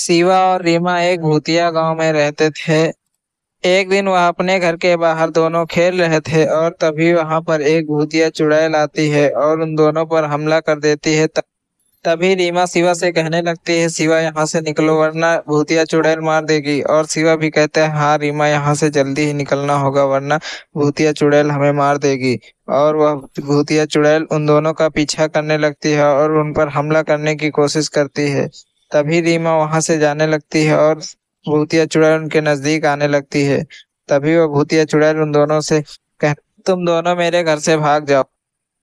शिवा और रीमा एक भूतिया गांव में रहते थे एक दिन वह अपने घर के बाहर दोनों खेल रहे थे और तभी वहां पर एक भूतिया चुड़ैल आती है और उन दोनों पर हमला कर देती है तभी रीमा शिवा से कहने लगती है शिवा यहाँ से निकलो वरना भूतिया चुड़ैल मार देगी और शिवा भी कहते हैं हाँ रीमा यहाँ से जल्दी ही निकलना होगा वरना भूतिया चुड़ैल हमें मार देगी और वह भूतिया चुड़ैल उन दोनों का पीछा करने लगती है और उन पर हमला करने की कोशिश करती है तभी रीमा वहां से जाने लगती है और भूतिया चुड़ैल उनके नजदीक आने लगती है तभी वह भूतिया चुड़ैल उन दोनों से कह तुम दोनों मेरे घर से भाग जाओ